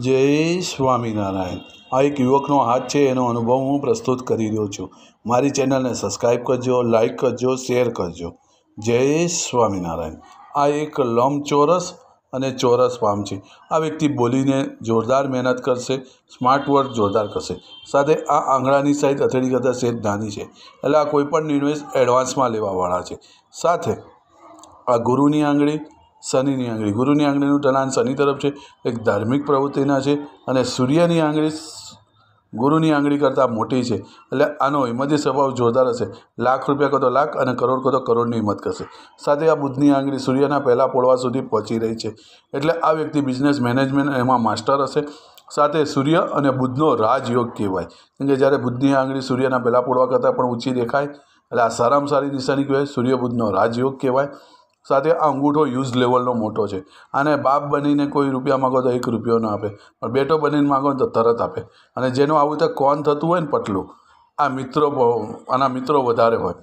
જય સ્વામિનારાયણ આ એક યુવકનો હાથ છે એનો અનુભવ હું પ્રસ્તુત કરી રહ્યો છું મારી ચેનલને સબસ્ક્રાઈબ કરજો લાઈક કરજો શેર કરજો જય સ્વામિનારાયણ આ એક લંબચોરસ અને ચોરસ ફાર્મ છે આ વ્યક્તિ બોલીને જોરદાર મહેનત કરશે સ્માર્ટ વર્ક જોરદાર કરશે સાથે આ આંગળાની સાઈઝ અથડી કરતા સેજ નાની છે એટલે આ કોઈપણ નિર્ણય એડવાન્સમાં લેવાવાળા છે સાથે આ ગુરુની આંગળી શનિની આંગળી ગુરુની આંગળીનું ટણાન શનિ તરફ છે એક ધાર્મિક પ્રવૃત્તિના છે અને સૂર્યની આંગળી ગુરુની આંગળી કરતાં મોટી છે એટલે આનો હિંમતી સ્વભાવ જોરદાર હશે લાખ રૂપિયા કહો લાખ અને કરોડ કહો તો કરોડની હિંમત કરશે સાથે આ બુધની આંગળી સૂર્યના પહેલાં પોળવા સુધી પહોંચી રહી છે એટલે આ વ્યક્તિ બિઝનેસ મેનેજમેન્ટ એમાં માસ્ટર હશે સાથે સૂર્ય અને બુધનો રાજયોગ કહેવાય કેમ કે જ્યારે બુધની આંગળી સૂર્યના પહેલાં પોળવા કરતાં પણ ઊંચી દેખાય એટલે આ સારામાં સારી નિશાની કહેવાય સૂર્ય બુધનો રાજયોગ કહેવાય સાથે આ અંગૂઠો યુઝ લેવલનો મોટો છે આને બાપ બનીને કોઈ રૂપિયા માગો તો એક રૂપિયો ન આપે પણ બેટો બનીને માગો તો તરત આપે અને જેનું આવું તો કોન થતું હોય ને પટલું આ મિત્રો આના મિત્રો વધારે હોય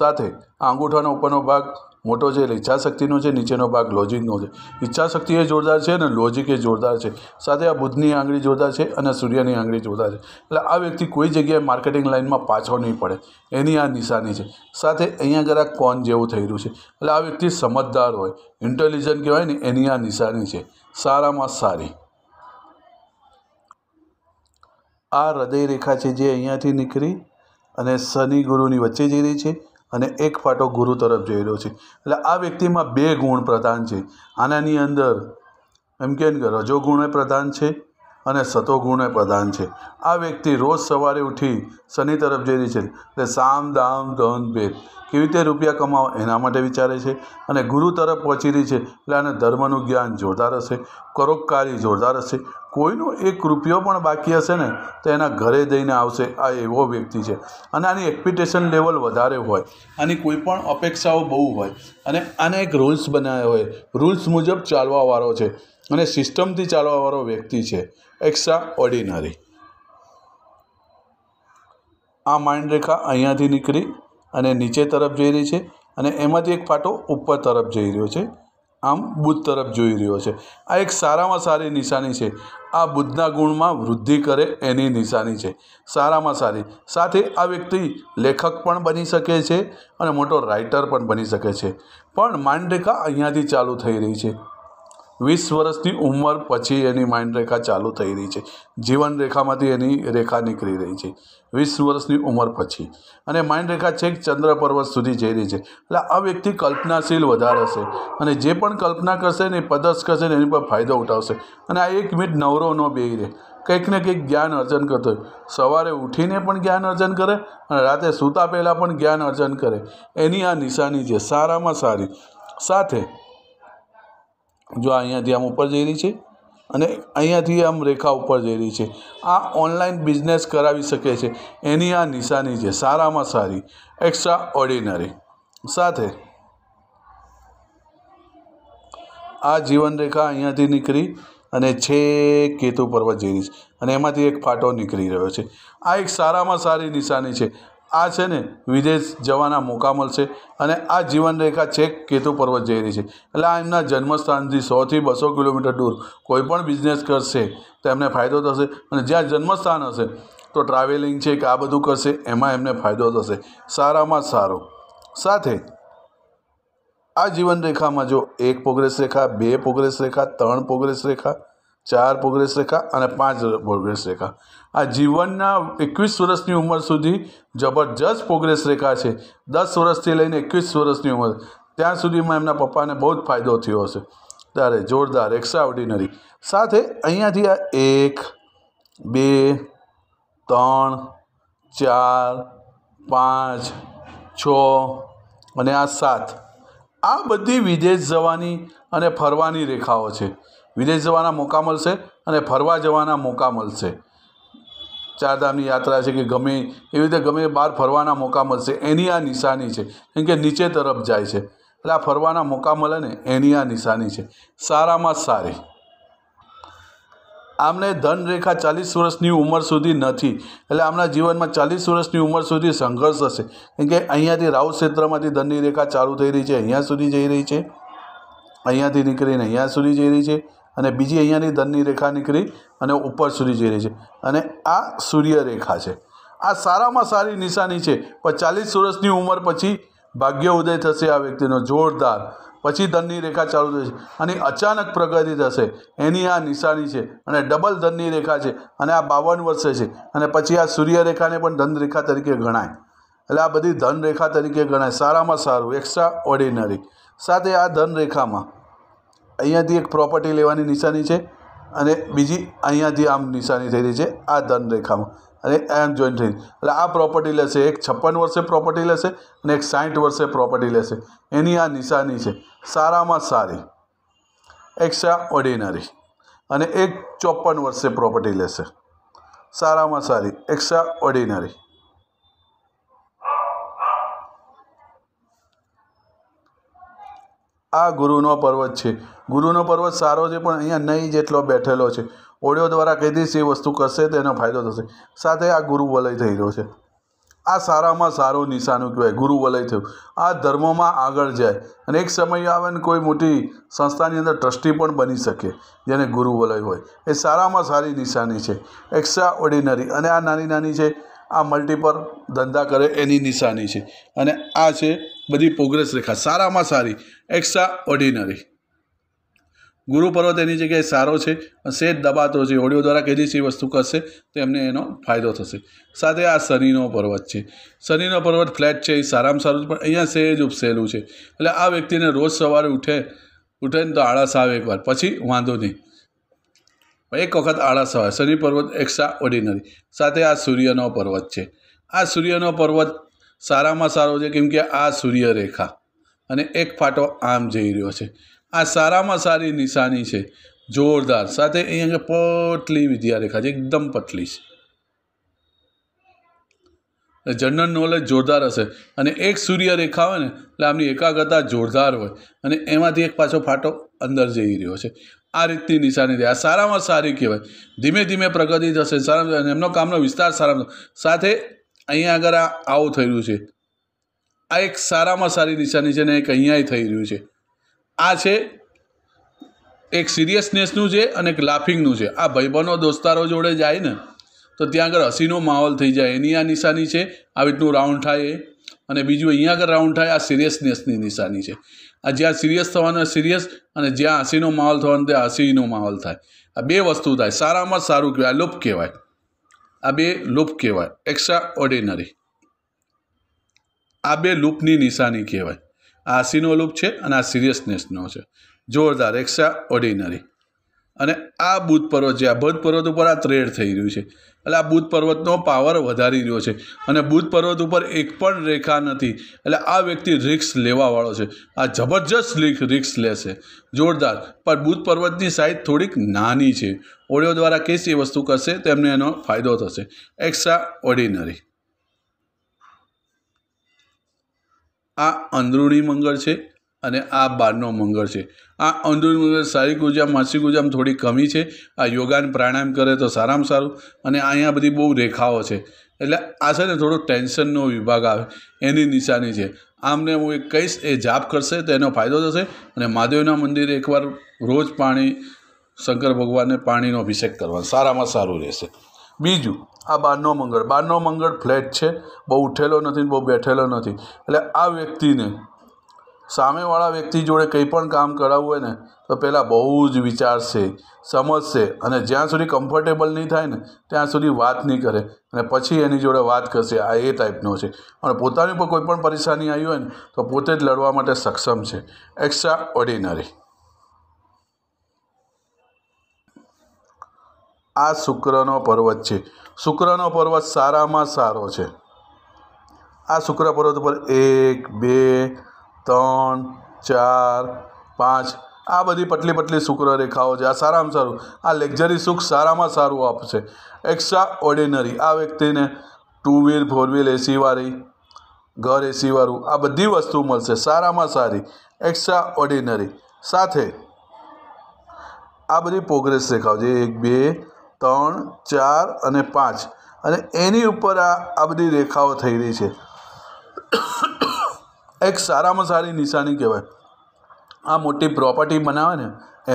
સાથે આ અંગૂઠાનો ઉપરનો ભાગ મોટો છે જે ઈચ્છાશક્તિનો છે નીચેનો ભાગ લોજિકનો છે ઈચ્છાશક્તિ એ જોરદાર છે અને લોજિક એ જોરદાર છે સાથે આ બુધની આંગળી જોરદાર છે અને સૂર્યની આંગળી જોરદાર છે એટલે આ વ્યક્તિ કોઈ જગ્યાએ માર્કેટિંગ લાઇનમાં પાછો નહીં પડે એની આ નિશાની છે સાથે અહીંયા જરાક કોન જેવું થઈ રહ્યું છે એટલે આ વ્યક્તિ સમજદાર હોય ઇન્ટેલિજન્ટ કહેવાય ને એની આ નિશાની છે સારામાં સારી આ હૃદય રેખા છે જે અહીંયાથી નીકળી અને શનિ ગુરુની વચ્ચે જઈ રહી છે અને એક ફાટો ગુરુ તરફ જઈ રહ્યો છે એટલે આ વ્યક્તિમાં બે ગુણ પ્રધાન છે આનાની અંદર એમ કહે ને કે રજોગુણે પ્રધાન છે અને સતોગુણે પ્રધાન છે આ વ્યક્તિ રોજ સવારે ઉઠી શનિ તરફ જઈ રહી છે એટલે સામ દામ ધન ભેદ કેવી રીતે રૂપિયા કમાવો એના માટે વિચારે છે અને ગુરુ તરફ પહોંચી રહી છે એટલે આને ધર્મનું જ્ઞાન જોરદાર હશે પરોપકારી જોરદાર હશે કોઈનો એક રૂપિયો પણ બાકી હશે ને તો એના ઘરે જઈને આવશે આ એવો વ્યક્તિ છે અને આની એક્સપેક્ટેશન લેવલ વધારે હોય આની કોઈ પણ અપેક્ષાઓ બહુ હોય અને આને એક રૂલ્સ બનાવ્યા હોય રૂલ્સ મુજબ ચાલવાવાળો છે અને સિસ્ટમથી ચાલવાવાળો વ્યક્તિ છે એક્સ્ટ્રા ઓર્ડિનરી આ માઇન્ડ રેખા અહીંયાથી નીકળી અને નીચે તરફ જઈ રહી છે અને એમાંથી એક ફાટો ઉપર તરફ જઈ રહ્યો છે આમ બુદ્ધ તરફ જોઈ રહ્યો છે આ એક સારામાં સારી નિશાની છે આ બુદ્ધના ગુણમાં વૃદ્ધિ કરે એની નિશાની છે સારામાં સારી સાથે આ વ્યક્તિ લેખક પણ બની શકે છે અને મોટો રાઇટર પણ બની શકે છે પણ માંડરેખા અહીંયાથી ચાલુ થઈ રહી છે વીસ વર્ષની ઉંમર પછી એની માઇન્ડ રેખા ચાલુ થઈ રહી છે જીવન રેખામાંથી એની રેખા નીકળી રહી છે વીસ વર્ષની ઉંમર પછી અને માઇન્ડ રેખા છેક ચંદ્ર પર્વત સુધી જઈ રહી છે એટલે આ વ્યક્તિ કલ્પનાશીલ વધારે હશે અને જે પણ કલ્પના કરશે ને પદસ્થ કરશે ને એની પર ફાયદો ઉઠાવશે અને આ એક મિનિટ નવરો ન બે રહે કંઈક ને કંઈક જ્ઞાન અર્જન કરતો હોય સવારે ઉઠીને પણ જ્ઞાન અર્જન કરે અને રાતે સૂતા પહેલાં પણ જ્ઞાન અર્જન કરે એની આ નિશાની છે સારામાં સારી સાથે જો અહીંયાથી આમ ઉપર જઈ રહી છે અને અહીંયાથી આમ રેખા ઉપર જઈ રહી છે આ ઓનલાઈન બિઝનેસ કરાવી શકે છે એની આ નિશાની છે સારામાં સારી એક્સ્ટ્રા ઓર્ડિનરી સાથે આ જીવન રેખા અહીંયાથી નીકળી અને છે કેતુ પર્વત જઈ રહી છે અને એમાંથી એક ફાટો નીકળી રહ્યો છે આ એક સારામાં સારી નિશાની છે આ છે ને વિદેશ જવાના મોકા મળશે અને આ જીવનરેખા છેક કેતુ પર્વત જઈ રહી છે એટલે આ એમના જન્મસ્થાનથી સોથી બસો કિલોમીટર દૂર કોઈ પણ બિઝનેસ કરશે તો એમને ફાયદો થશે અને જ્યાં જન્મસ્થાન હશે તો ટ્રાવેલિંગ છે કે આ બધું કરશે એમાં એમને ફાયદો થશે સારામાં સારો સાથે આ જીવનરેખામાં જો એક પ્રોગ્રેસ રેખા બે પ્રોગ્રેસ રેખા ત્રણ પ્રોગ્રેસ રેખા ચાર પ્રોગ્રેસ રેખા અને પાંચ પ્રોગ્રેસ રેખા આ જીવનના એકવીસ વર્ષની ઉંમર સુધી જબરજસ્ત પ્રોગ્રેસ રેખા છે દસ વર્ષથી લઈને એકવીસ વર્ષની ઉંમર ત્યાં સુધીમાં એમના પપ્પાને બહુ જ ફાયદો થયો હશે ત્યારે જોરદાર એક્સ્ટ્રા ઓર્ડિનરી સાથે અહીંયાથી આ એક બે ત્રણ ચાર પાંચ છ અને આ સાત આ બધી વિદેશ જવાની અને ફરવાની રેખાઓ છે વિદેશ જવાના મોકા મળશે અને ફરવા જવાના મોકા મળશે ચારધામની યાત્રા છે કે ગમે એવી રીતે ગમે બહાર ફરવાના મોકા મળશે એની આ નિશાની છે કેમ કે નીચે તરફ જાય છે એટલે આ ફરવાના મોકા મળે ને એની આ નિશાની છે સારામાં સારી આમને ધનરેખા ચાલીસ વર્ષની ઉંમર સુધી નથી એટલે આમના જીવનમાં ચાલીસ વર્ષની ઉંમર સુધી સંઘર્ષ હશે કેમ કે અહીંયાથી રાહુ ક્ષેત્રમાંથી ધનની રેખા ચાલુ થઈ રહી છે અહીંયા સુધી જઈ રહી છે અહીંયાથી નીકળીને અહીંયા સુધી જઈ રહી છે અને બીજી અહીંયાની ધનની રેખા નીકળી અને ઉપર સુધી જઈ રહી છે અને આ સૂર્યરેખા છે આ સારામાં સારી નિશાની છે પણ ચાલીસ વર્ષની ઉંમર પછી ભાગ્ય ઉદય થશે આ વ્યક્તિનો જોરદાર પછી ધનની રેખા ચાલુ થશે અને અચાનક પ્રગતિ થશે એની આ નિશાની છે અને ડબલ ધનની રેખા છે અને આ બાવન વર્ષે છે અને પછી આ સૂર્યરેખાને પણ ધનરેખા તરીકે ગણાય એટલે આ બધી ધનરેખા તરીકે ગણાય સારામાં સારું એક્સ્ટ્રા ઓર્ડિનરી સાથે આ ધનરેખામાં અહીંયાથી એક પ્રોપર્ટી લેવાની નિશાની છે અને બીજી અહીંયાથી આમ નિશાની થઈ રહી છે આ ધન રેખામાં અને એમ જોઈન થઈ એટલે આ પ્રોપર્ટી લેશે એક છપ્પન વર્ષે પ્રોપર્ટી લેશે અને એક સાઠ વર્ષે પ્રોપર્ટી લેશે એની આ નિશાની છે સારામાં સારી એક્સ્ટ્રા ઓર્ડિનરી અને એક ચોપન વર્ષે પ્રોપર્ટી લેશે સારામાં સારી એક્સ્ટ્રા ઓર્ડિનરી આ ગુરુનો પર્વત છે ગુરુનો પર્વત સારો છે પણ અહીંયા નહીં જેટલો બેઠેલો છે ઓડિયો દ્વારા કહી દઈશ એ વસ્તુ કરશે તેનો ફાયદો થશે સાથે આ ગુરુ વલય થઈ રહ્યો છે આ સારામાં સારું નિશાનું કહેવાય ગુરુ વલય થયું આ ધર્મોમાં આગળ જાય અને એક સમય આવે ને કોઈ મોટી સંસ્થાની અંદર ટ્રસ્ટી પણ બની શકે જેને ગુરુ વલય હોય એ સારામાં સારી નિશાની છે એક્સ્ટ્રા ઓર્ડિનરી અને આ નાની નાની છે આ મલ્ટીપર ધંધા કરે એની નિશાની છે અને આ છે બધી પ્રોગ્રેસ રેખા સારામાં સારી એક્સ્ટ્રા ઓર્ડિનરી ગુરુ પર્વત એની જગ્યાએ સારો છે સેજ દબાતો છે ઓડિયો દ્વારા કઈ રીતે વસ્તુ કરશે તો એમને એનો ફાયદો થશે સાથે આ શનિનો પર્વત છે શનિનો પર્વત ફ્લેટ છે એ સારામાં સારું પણ અહીંયા સેજ ઉપસેલું છે એટલે આ વ્યક્તિને રોજ સવારે ઉઠે ઉઠે ને તો આળસ આવે એકવાર પછી વાંધો નહીં એક વખત આળસ આવે શનિ પર્વત એક્સ્ટ્રા ઓર્ડિનરી સાથે આ સૂર્યનો પર્વત છે આ સૂર્યનો પર્વત સારામાં સારો છે કેમ કે આ સૂર્યરેખા અને એક ફાટો આમ જઈ રહ્યો છે આ સારામાં સારી નિશાની છે જોરદાર સાથે અહીંયા પતલી વિદ્યારેખા છે એકદમ પતલી છે જનરલ નોલેજ જોરદાર હશે અને એક સૂર્યરેખા હોય ને એટલે આમની એકાગ્રતા જોરદાર હોય અને એમાંથી એક પાછો ફાટો અંદર જઈ રહ્યો છે આ રીતની નિશાની છે આ સારામાં સારી કહેવાય ધીમે ધીમે પ્રગતિ થશે સારામાં એમનો કામનો વિસ્તાર સારામાં સાથે અહીંયા આગળ આ આવું થઈ રહ્યું છે આ એક સારામાં સારી નિશાની છે ને એક અહીંયાય થઈ રહ્યું છે આ છે એક સિરિયસનેસનું છે અને એક લાફિંગનું છે આ ભાઈબંધો દોસ્તારો જોડે જાય ને તો ત્યાં આગળ હસીનો માહોલ થઈ જાય એની આ નિશાની છે આવી રીતનું રાઉન્ડ થાય એ અને બીજું અહીંયા આગળ રાઉન્ડ થાય આ સિરિયસનેસની નિશાની છે આ જ્યાં સિરિયસ થવાનો સિરિયસ અને જ્યાં હસીનો માહોલ થવાનો ત્યાં હસીનો માહોલ થાય આ બે વસ્તુ થાય સારામાં સારું કહેવાય લુપ કહેવાય આ બે લૂપ કહેવાય એક્સ્ટ્રા ઓર્ડિનરી આ બે લૂપની નિશાની કહેવાય આ સીનો લૂપ છે અને આ સિરિયસનેસનો છે જોરદાર એક્સ્ટ્રા ઓર્ડિનરી અને આ બુધ પર્વત છે આ બુધ પર્વત ઉપર આ ત્રેડ થઈ રહ્યું છે એટલે આ બુધ પર્વતનો પાવર વધારી રહ્યો છે અને બુધ પર્વત ઉપર એક પણ રેખા નથી એટલે આ વ્યક્તિ રિક્સ લેવાવાળો છે આ જબરજસ્ત રિક્સ લેશે જોરદાર પણ બુધ પર્વતની સાઇઝ થોડીક નાની છે ઓડિયો દ્વારા કેસ એ વસ્તુ કરશે તેમને એનો ફાયદો થશે એક્સ્ટ્રા ઓર્ડિનરી આ અંદરૂણી મંગળ છે અને આ બારનો મંગળ છે આ અંદુર મંગળ શારીરિક ઉર્જા માનસિક ઉર્જામાં થોડી કમી છે આ યોગાને પ્રાણાયામ કરે તો સારામાં સારું અને અહીંયા બધી બહુ રેખાઓ છે એટલે આ છે ને થોડો ટેન્શનનો વિભાગ આવે એની નિશાની છે આમને હું એક કહીશ એ જાપ કરશે તો એનો ફાયદો થશે અને મહાદેવના મંદિરે એકવાર રોજ પાણી શંકર ભગવાનને પાણીનો અભિષેક કરવાનો સારામાં સારું રહેશે બીજું આ બારનો મંગળ બારનો મંગળ ફ્લેટ છે બહુ ઉઠેલો નથી બહુ બેઠેલો નથી એટલે આ વ્યક્તિને સામેવાળા વ્યક્તિ જોડે કંઈ પણ કામ કરાવવું હોય ને તો પહેલાં બહુ જ વિચારશે સમજશે અને જ્યાં સુધી કમ્ફર્ટેબલ નહીં થાય ને ત્યાં સુધી વાત નહીં કરે અને પછી એની જોડે વાત કરશે આ એ ટાઈપનો છે અને પોતાની ઉપર કોઈ પણ પરેશાની આવી હોય ને તો પોતે જ લડવા માટે સક્ષમ છે એક્સ્ટ્રા ઓર્ડિનરી આ શુક્રનો પર્વત છે શુક્રનો પર્વત સારામાં સારો છે આ શુક્ર પર્વત પર એક બે ત્રણ ચાર પાંચ આ બધી પટલી પટલી શુક્ર રેખાઓ છે આ સારામાં સારું આ લેક્ઝરી સુખ સારામાં સારું આપશે એક્સ્ટ્રા ઓર્ડિનરી આ વ્યક્તિને ટુ વ્હીલ ફોર વ્હીલ એસીવાળી ઘર એસીવાળું આ બધી વસ્તુ મળશે સારામાં સારી એક્સ્ટ્રા ઓર્ડિનરી સાથે આ બધી પ્રોગ્રેસ રેખાઓ છે એક બે ત્રણ ચાર અને પાંચ અને એની ઉપર આ આ બધી રેખાઓ થઈ રહી છે એક સારામાં સારી નિશાની કહેવાય આ મોટી પ્રોપર્ટી બનાવે ને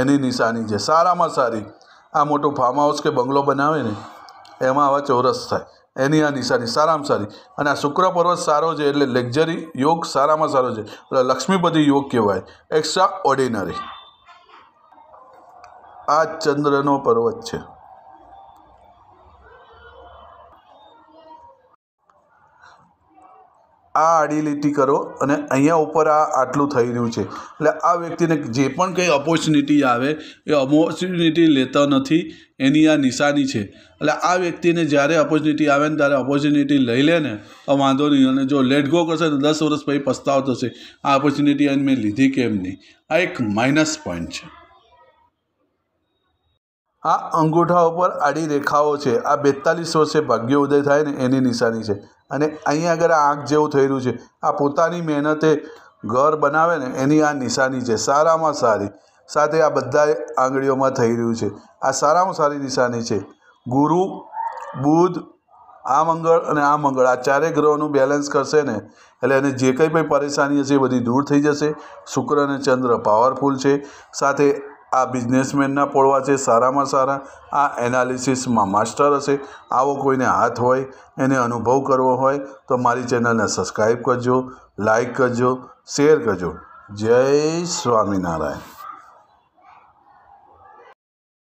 એની નિશાની છે સારામાં સારી આ મોટું ફાર્મ હાઉસ કે બંગલો બનાવે ને એમાં આવા ચોરસ થાય એની આ નિશાની સારામાં સારી અને આ શુક્ર પર્વત સારો છે એટલે લક્ઝરી યોગ સારામાં સારો છે એટલે લક્ષ્મીપતિ યોગ કહેવાય એક્સ્ટ્રા ઓર્ડિનરી આ ચંદ્રનો પર્વત છે આ આડી લીટી કરો અને અહીંયા ઉપર આ આટલું થઈ રહ્યું છે એટલે આ વ્યક્તિને જે પણ કંઈ ઓપોર્ચ્યુનિટી આવે એ ઓપોર્ચ્યુનિટી લેતો નથી એની આ નિશાની છે એટલે આ વ્યક્તિને જ્યારે ઓપોર્ચ્યુનિટી આવે ને ત્યારે ઓપોર્ચ્યુનિટી લઈ લે ને તો વાંધો નહીં અને જો લેટ ગો કરશે તો દસ વર્ષ પછી પસ્તાવો થશે આ ઓપોર્ચ્યુનિટી એને મેં લીધી કેમ નહીં આ એક માઇનસ પોઈન્ટ છે આ અંગૂઠા ઉપર આડી રેખાઓ છે આ બેતાલીસ વર્ષે ભાગ્ય ઉદય થાય ને એની નિશાની છે અને અહીંયા આગળ આંખ જેવું થઈ રહ્યું છે આ પોતાની મહેનતે ઘર બનાવે ને એની આ નિશાની છે સારામાં સારી સાથે આ બધા આંગળીઓમાં થઈ રહ્યું છે આ સારામાં સારી નિશાની છે ગુરુ બુધ આ મંગળ અને આ મંગળ આ ચારેય ગ્રહોનું બેલેન્સ કરશે ને એટલે એને જે કંઈ પણ પરેશાની હશે એ બધી દૂર થઈ જશે શુક્ર અને ચંદ્ર પાવરફુલ છે સાથે આ બિઝનેસમેનના પોળવા છે સારામાં સારા આ એનાલિસિસમાં માસ્ટર હશે આવો કોઈને હાથ હોય એને અનુભવ કરવો હોય તો મારી ચેનલને સબસ્ક્રાઈબ કરજો લાઈક કરજો શેર કરજો જય સ્વામિનારાયણ